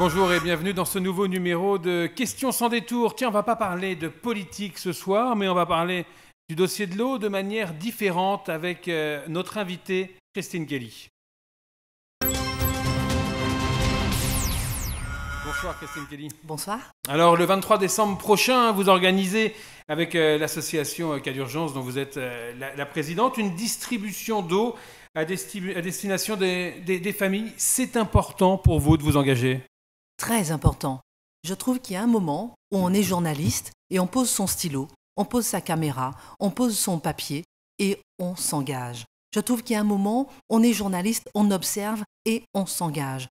Bonjour et bienvenue dans ce nouveau numéro de Questions sans détour. Tiens, on ne va pas parler de politique ce soir, mais on va parler du dossier de l'eau de manière différente avec euh, notre invitée Christine Kelly. Bonsoir Christine Kelly. Bonsoir. Alors le 23 décembre prochain, vous organisez avec euh, l'association euh, Cas d'urgence dont vous êtes la, présidente une distribution d'eau à, destination des familles. C'est important pour vous de vous engager très important. Je trouve qu'il y a un moment où on est journaliste et on pose son stylo, on pose sa caméra, on pose son papier et on s'engage. Je trouve qu'il y a un moment, où on est journaliste, on observe et on s'engage.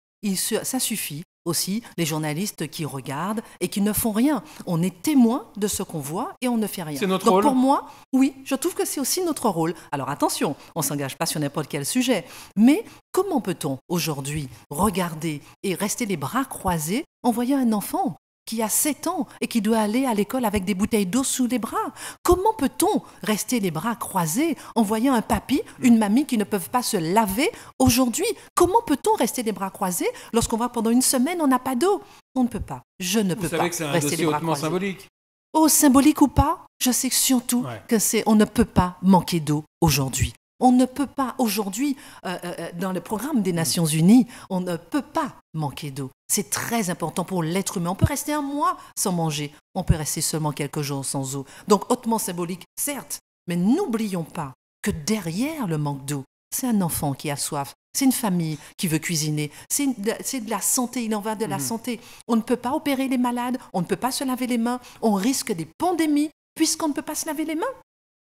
Ça suffit aussi les journalistes qui regardent et qui ne font rien. On est témoin de ce qu'on voit et on ne fait rien. C'est notre Donc Pour moi, oui, je trouve que c'est aussi notre rôle. Alors attention, on s'engage pas sur n'importe quel sujet, mais comment peut-on aujourd'hui regarder et rester les bras croisés en voyant un enfant qui a 7 ans et qui doit aller à l'école avec des bouteilles d'eau sous les bras. Comment peut-on rester les bras croisés en voyant un papy, une mamie qui ne peuvent pas se laver aujourd'hui Comment peut-on rester les bras croisés lorsqu'on voit pendant une semaine on n'a pas d'eau On ne peut pas. Je ne peux pas. rester les bras hautement croisés. symbolique. Oh, symbolique ou pas, je sais surtout que c'est on ne peut pas manquer d'eau aujourd'hui. On ne peut pas, aujourd'hui, euh, euh, euh, dans le programme des Nations Unies, on ne peut pas manquer d'eau. C'est très important pour l'être humain. On peut rester un mois sans manger, on peut rester seulement quelques jours sans eau. Donc hautement symbolique, certes, mais n'oublions pas que derrière le manque d'eau, c'est un enfant qui a soif, c'est une famille qui veut cuisiner, c'est de la santé, il en va de la mmh. santé. On ne peut pas opérer les malades, on ne peut pas se laver les mains, on risque des pandémies puisqu'on ne peut pas se laver les mains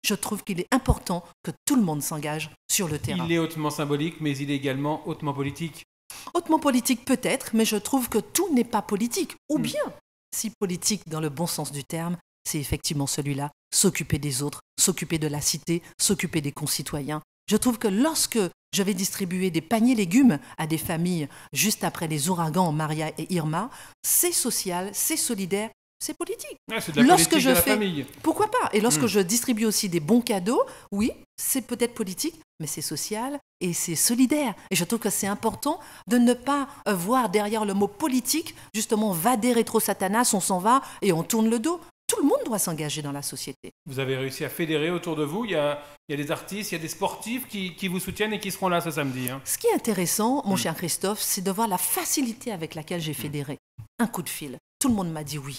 je trouve qu'il est important que tout le monde s'engage sur le terrain. Il est hautement symbolique, mais il est également hautement politique. Hautement politique peut-être, mais je trouve que tout n'est pas politique. Ou hmm. bien, si politique dans le bon sens du terme, c'est effectivement celui-là, s'occuper des autres, s'occuper de la cité, s'occuper des concitoyens. Je trouve que lorsque je vais distribuer des paniers légumes à des familles juste après les ouragans Maria et Irma, c'est social, c'est solidaire c'est politique. C'est de la politique de la famille. pourquoi pas Et lorsque hmm. je distribue aussi des bons cadeaux, oui, c'est peut-être politique, mais c'est social et c'est solidaire. Et je trouve que c'est important de ne pas euh, voir derrière le mot politique justement va des rétro satanas, on s'en va et on tourne le dos. Tout le monde doit s'engager dans la société. Vous avez réussi à fédérer autour de vous. Il y a, des artistes, il y a des sportifs qui, vous soutiennent et qui seront là ce samedi. Hein. Ce qui est intéressant, mon hmm. cher Christophe, c'est de voir la facilité avec laquelle j'ai hmm. fédéré. Un coup de fil. Tout le monde m'a dit oui.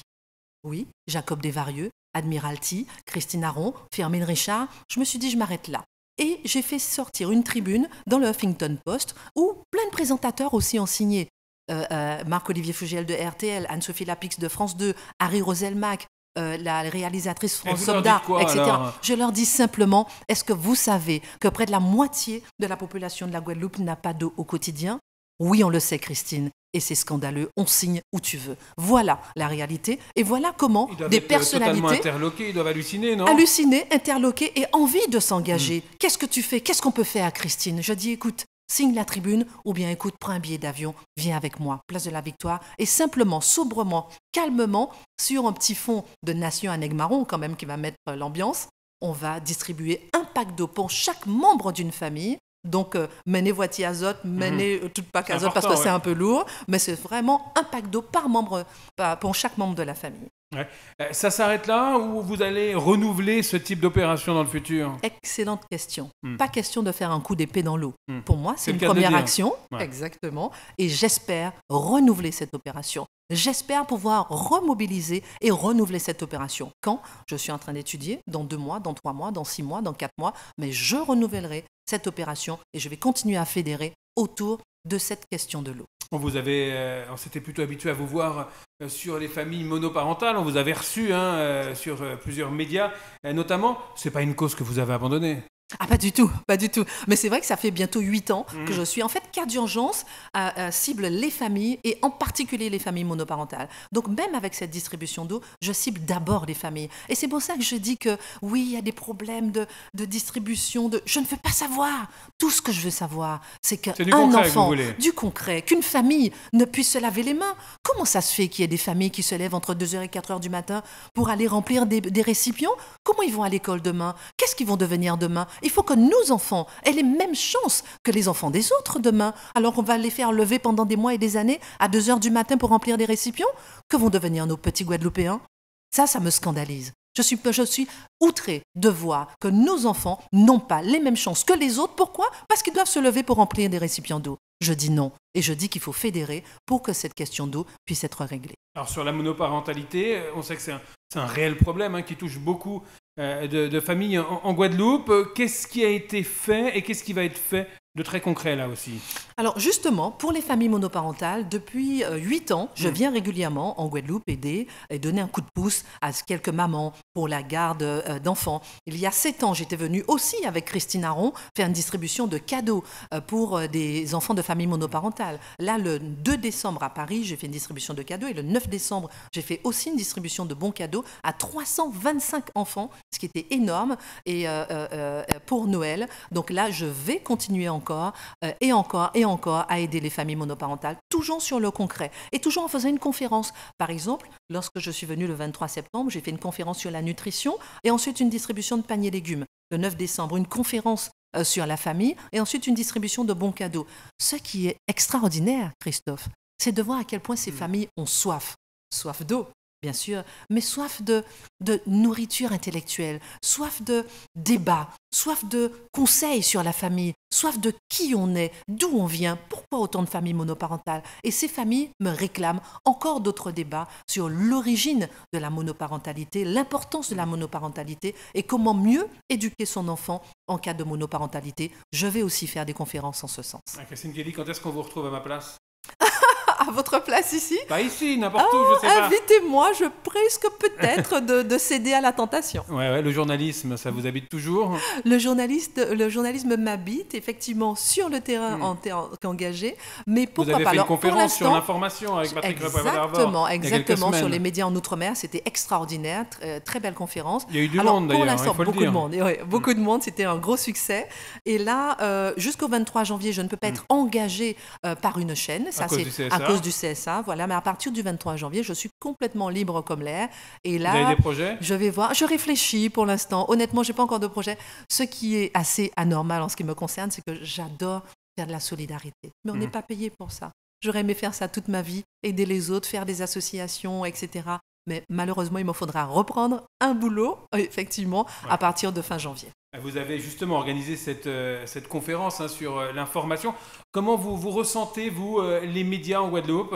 Oui, Jacob Desvarieux, Admiralty, Christine Aron, Firmin Richard. Je me suis dit, je m'arrête là. Et j'ai fait sortir une tribune dans le Huffington Post où plein de présentateurs aussi ont signé. Euh, euh, Marc-Olivier Fugiel de RTL, Anne-Sophie Lapix de France 2, Harry Roselmack, euh, la réalisatrice France Soldat, etc. Je leur dis simplement, est-ce que vous savez que près de la moitié de la population de la Guadeloupe n'a pas d'eau au quotidien Oui, on le sait, Christine et c'est scandaleux. On signe où tu veux. Voilà la réalité et voilà comment des être euh, personnalités interloqués, ils doivent halluciner, non Halluciner, interloquer, et envie de s'engager. Hmm. Qu'est-ce que tu fais Qu'est-ce qu'on peut faire, à Christine Je dis, écoute, signe la tribune ou bien écoute, prends un billet d'avion, viens avec moi, place de la victoire, et simplement, sobrement, calmement, sur un petit fond de Nation à Negmaron quand même qui va mettre euh, l'ambiance, on va distribuer un pack d'eau pour chaque membre d'une famille donc, euh, mener azote mhm. mener toute tout pas azote parce que c'est un peu lourd, mais c'est vraiment un pack d'eau par membre, euh, pour chaque membre de la famille. Euh, ça s'arrête là ou vous allez renouveler ce type d'opération dans le futur Excellente question. Hmm. Pas question de faire un coup d'épée dans l'eau. Hmm. Pour moi, c'est une première action. Exactement. Et j'espère renouveler cette opération. J'espère pouvoir remobiliser et renouveler cette opération. Quand Je suis en train d'étudier, dans deux mois, dans trois mois, dans six mois, dans quatre mois, mais je renouvellerai cette opération et je vais continuer à fédérer autour de cette question de l'eau. On vous avait, euh, on s'était plutôt habitué à vous voir euh, sur les familles monoparentales. On vous avait reçu hein, euh, sur plusieurs médias, notamment. C'est pas une cause que vous avez abandonnée. Ah, pas du tout, pas du tout. Mais c'est vrai que ça fait bientôt 8 ans que mm. je suis. En fait, cas d'urgence euh, euh, cible les familles et en particulier les familles monoparentales. Donc, même avec cette distribution d'eau, je cible d'abord les familles. Et c'est pour ça que je dis que oui, il y a des problèmes de, distribution. De... Je ne veux pas savoir. Tout ce que je veux savoir, c'est qu'un enfant, du concret, qu'une famille ne puisse se laver les mains. Comment ça se fait qu'il y ait des familles qui se lèvent entre 2h et 4h du matin pour aller remplir des, des récipients Comment ils vont à l'école demain Qu'est-ce qu'ils vont devenir demain il faut que nos enfants aient les mêmes chances que les enfants des autres demain. Alors on va les faire lever pendant des mois et des années à 2 heures du matin pour remplir des récipients. Que vont devenir nos petits Guadeloupéens Ça, ça me scandalise. Je suis, je suis outrée de voir que nos enfants n'ont pas les mêmes chances que les autres. Pourquoi Parce qu'ils doivent se lever pour remplir des récipients d'eau. Je dis non. Et je dis qu'il faut fédérer pour que cette question d'eau puisse être réglée. Alors sur la monoparentalité, on sait que c'est un, réel problème hein, qui touche beaucoup euh, de, de famille en Guadeloupe. Qu'est-ce qui a été fait et qu'est-ce qui va être fait de très concret là aussi. Alors justement, pour les familles monoparentales, depuis 8 euh, ans, je mm. viens régulièrement en Guadeloupe aider et donner un coup de pouce à quelques mamans pour la garde euh, d'enfants. Il y a 7 ans, j'étais venue aussi avec Christine Aron faire une distribution de cadeaux euh, pour des enfants de familles monoparentales. Là, le 2 décembre à Paris, j'ai fait une distribution de cadeaux et le 9 décembre, j'ai fait aussi une distribution de bons cadeaux à 325 enfants, ce qui était énorme et pour Noël. Donc là, je vais continuer en encore, euh, et encore, et encore à aider les familles monoparentales, toujours sur le concret, et toujours en faisant une conférence. Par exemple, lorsque je suis venue le 23 septembre, j'ai fait une conférence sur la nutrition, et ensuite une distribution de paniers légumes. Le 9 décembre, une conférence euh, sur la famille, et ensuite une distribution de bons cadeaux. Ce qui est extraordinaire, Christophe, c'est de voir à quel point ces mmh. familles ont soif, soif d'eau, bien sûr, mais soif de, nourriture intellectuelle, soif de débat, soif de conseils sur la famille, soif de qui on est, d'où on vient, pourquoi autant de familles monoparentales. Et ces familles me réclament encore d'autres débats sur l'origine de la monoparentalité, l'importance de la monoparentalité et comment mieux éduquer son enfant en cas de monoparentalité. Je vais aussi faire des conférences en ce sens. Ah, Christine Kelly, quand est-ce qu'on vous retrouve à ma place à votre place ici. Pas bah, ici, n'importe où, je oh, sais pas. Invitez-moi, je presque peut-être de, céder à la tentation. Ouais, le journalisme, ça vous habite toujours Le, journaliste, le journalisme m'habite, effectivement, sur le terrain hmm. en tant qu'engagé, mais pourquoi pas Vous avez fait une conférence sur l'information avec Patrick Exactement, exactement, sur les médias en Outre-mer, c'était extraordinaire, euh, très, belle conférence. Il y a eu du monde d'ailleurs, hein, il faut beaucoup De monde, beaucoup hmm. de monde, c'était un gros succès. Et là, euh, jusqu'au 23 janvier, je ne peux pas hmm. être engagé euh, par une chaîne, ça c'est à cause du CSA, voilà. Mais à partir du 23 janvier, je suis complètement libre comme l'air. Et là, je vais voir. Je réfléchis pour l'instant. Honnêtement, j'ai pas encore de projet. Ce qui est assez anormal en ce qui me concerne, c'est que j'adore faire de la solidarité. Mais on n'est hmm. pas payé pour ça. J'aurais aimé faire ça toute ma vie, aider les autres, faire des associations, etc. Mais malheureusement, il me faudra reprendre un boulot, euh, effectivement, à partir de fin janvier. Vous avez justement organisé cette, euh, conférence hein, sur euh, l'information. Comment vous, vous ressentez, vous, euh, les médias en Guadeloupe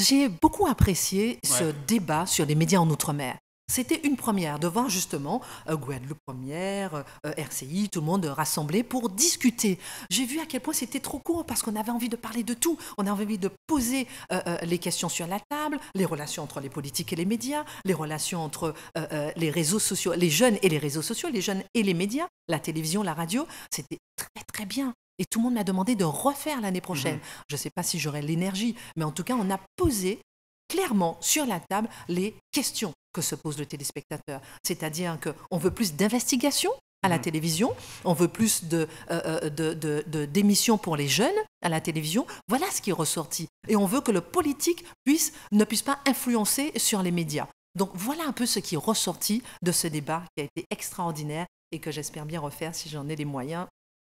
j'ai beaucoup apprécié ce débat sur les médias en Outre-mer. C'était une première de voir justement euh, Guadeloupe Première, euh, RCI, tout le monde rassemblé pour discuter. J'ai vu à quel point c'était trop court parce qu'on avait envie de parler de tout. On avait envie de poser euh, les questions sur la table, les relations entre les politiques et les médias, les relations entre les réseaux sociaux, les jeunes et les réseaux sociaux, les jeunes et les médias, la télévision, la radio. C'était très très bien. Et tout le monde m'a demandé de refaire l'année prochaine. Mhm. Je ne sais pas si j'aurai l'énergie, mais en tout cas, on a posé clairement sur la table les questions se pose le téléspectateur. C'est-à-dire qu'on veut plus d'investigation à la mmh. télévision, on veut plus euh, euh, de, de, d'émissions pour les jeunes à la télévision. Voilà ce qui est ressorti. Et on veut que le politique puisse, ne puisse pas influencer sur les médias. Donc voilà un peu ce qui est ressorti de ce débat qui a été extraordinaire et que j'espère bien refaire si j'en ai les moyens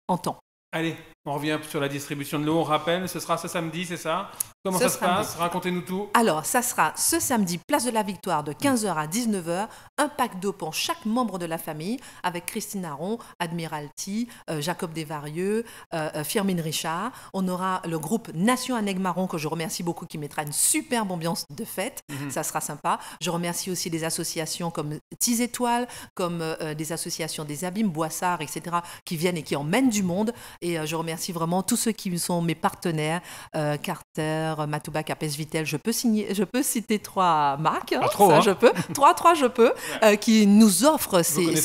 en temps. Allez, on revient sur la distribution de l'eau, on rappelle, ce sera ce samedi, c'est ça Comment ça se passe Racontez-nous tout. Alors, ça sera ce samedi, place de la Victoire, de 15h à 19h, un pack d'eau pour chaque membre de la famille, avec Christine Aron, Admiralty, euh, Jacob Desvarieux, euh, euh, Firmin Richard. On aura le groupe Nation Aneg que je remercie beaucoup, qui mettra une superbe ambiance de fête. Mhm. Ça sera sympa. Je remercie aussi des associations comme Tis Étoiles, comme des associations des Abîmes, Boissard, etc., qui viennent et qui emmènent du monde. Et je remercie Merci vraiment tous ceux qui sont mes partenaires, euh, Carter, Matouba, Capes Vitel. Je peux, signer, je peux citer trois marques, hein, ah, hein. je peux. trois, trois, je peux, euh, qui nous offrent ces,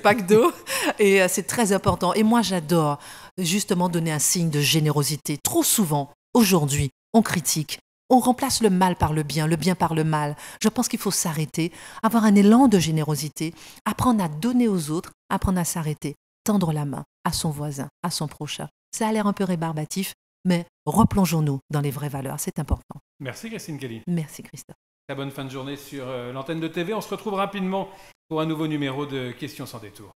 packs d'eau. et euh, c'est très important. Et moi, j'adore justement donner un signe de générosité. Trop souvent, aujourd'hui, on critique, on remplace le mal par le bien, le bien par le mal. Je pense qu'il faut s'arrêter, avoir un élan de générosité, apprendre à donner aux autres, apprendre à s'arrêter tendre la main à son voisin, à son prochain. Ça a l'air un peu rébarbatif, mais replongeons-nous dans les vraies valeurs, c'est important. Merci Christine Kelly. Merci Christophe. La bonne fin de journée sur euh, l'antenne de TV. On se retrouve rapidement pour un nouveau numéro de Questions sans détour.